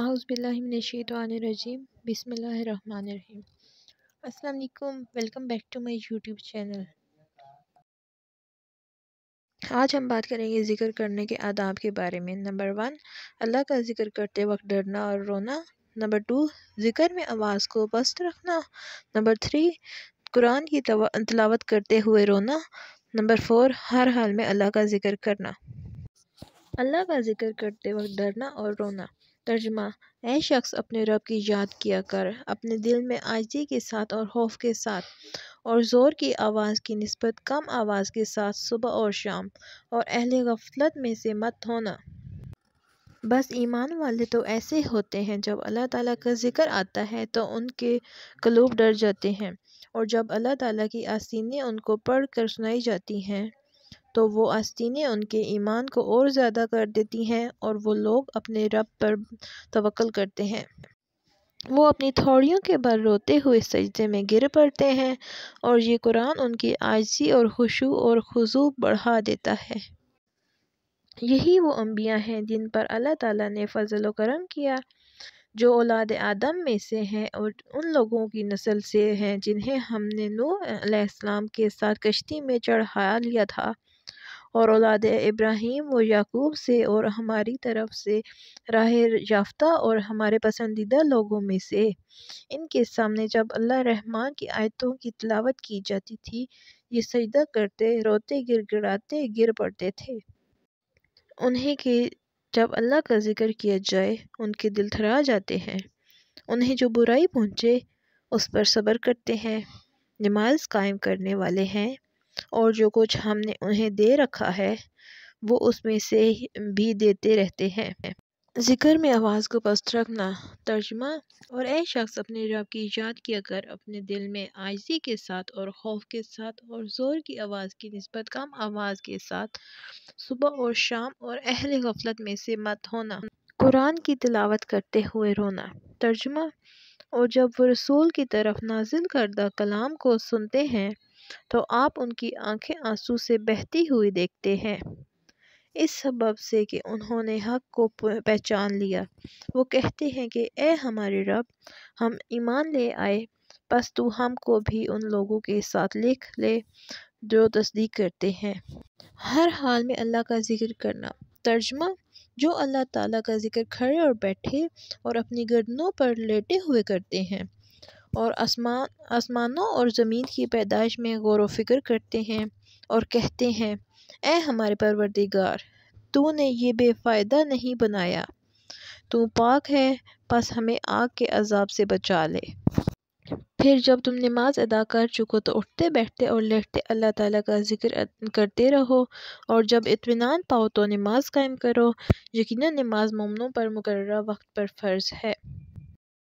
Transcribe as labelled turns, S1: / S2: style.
S1: आउज़बिल्लिमिनशीतवानरजीम बिसमीम असलकुम welcome back to my YouTube channel आज हम बात करेंगे ज़िक्र करने के आदाब के बारे में नंबर वन अल्लाह का ज़िक्र करते वक्त डरना और रोना नंबर टू ज़िक्र में आवाज़ को पस्त रखना नंबर थ्री कुरान की तलावत करते हुए रोना नंबर फोर हर हाल में अल्लाह का ज़िक्र करना अल्लाह का ज़िक्र करते वक्त डरना और रोना तर्जमा ऐ शख्स अपने रब की याद किया कर अपने दिल में आजदी के साथ और खौफ के साथ और ज़ोर की आवाज़ की नस्बत कम आवाज़ के साथ सुबह और शाम और अहल गफलत में से मत होना बस ईमान वाले तो ऐसे होते हैं जब अल्लाह ताला का ज़िक्र आता है तो उनके कलूब डर जाते हैं और जब अल्लाह ताला की आस्तीनें उनको पढ़ कर सुनाई जाती हैं तो वो आस्तीनें उनके ईमान को और ज़्यादा कर देती हैं और वो लोग अपने रब पर तवक्ल करते हैं वो अपनी थौड़ियों के बल रोते हुए सजदे में गिर पड़ते हैं और ये कुरान उनकी आजी और खुशू और खुजू बढ़ा देता है यही वो अम्बिया हैं जिन पर अल्लाह ताला ने फ़जल करम किया जो औलाद आदम में से हैं और उन लोगों की नस्ल से हैं जिन्हें हमने नू अलैहिस्सलाम के साथ कश्ती में चढ़ा लिया था और औलाद इब्राहिम व याकूब से और हमारी तरफ से राह याफ्ता और हमारे पसंदीदा लोगों में से इनके सामने जब अल्लाह रहमान की आयतों की तलावत की जाती थी ये सजदा करते रोते गिरगिड़ाते गिर पड़ते थे उन्हें के जब अल्लाह का जिक्र किया जाए उनके दिल थरा जाते हैं उन्हें जो बुराई पहुँचे उस पर सब्र करते हैं नमाज कायम करने वाले हैं और जो कुछ हमने उन्हें दे रखा है वो उसमें से भी देते रहते हैं जिक्र में आवाज़ को पस्त रखना तर्जमा और ए शख्स अपने रब की याद किया कर अपने दिल में आयजी के साथ और खौफ के साथ और ज़ोर की आवाज़ की नस्बत कम आवाज़ के साथ सुबह और शाम और अहल गफलत में से मत होना कुरान की तिलावत करते हुए रोना तर्जमा और जब वो रसूल की तरफ नाजिल करदा कलाम को सुनते हैं तो आप उनकी आंखें आंसू से बहती हुई देखते हैं इस सबब से कि उन्होंने हक को पहचान लिया वो कहते हैं कि ए हमारे रब हम ईमान ले आए बस तू हमको भी उन लोगों के साथ लिख ले जो तस्दीक करते हैं हर हाल में अल्लाह का जिक्र करना तर्जमा जो अल्लाह ताला का जिक्र खड़े और बैठे और अपनी गर्दनों पर लेटे हुए करते हैं और आसमान आसमानों और ज़मीन की पैदाइश में गौर फिक्र करते हैं और कहते हैं ए हमारे परवरदिगार ने यह बेफ़ायदा नहीं बनाया तू पाक है बस हमें आग के अजाब से बचा ले फिर जब तुम नमाज अदा कर चुको तो उठते बैठते और लेटते अल्लाह ताला का जिक्र करते रहो और जब इतमान पाओ तो नमाज कायम करो यकीन नमाज ममनों पर मुकर्रा वक्त पर फ़र्ज़ है